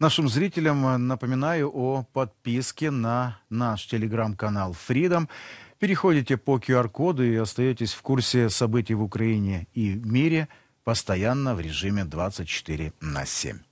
Нашим зрителям э, напоминаю о подписке на наш телеграм-канал Freedom. Переходите по QR-коду и остаетесь в курсе событий в Украине и в мире постоянно в режиме 24 на 7.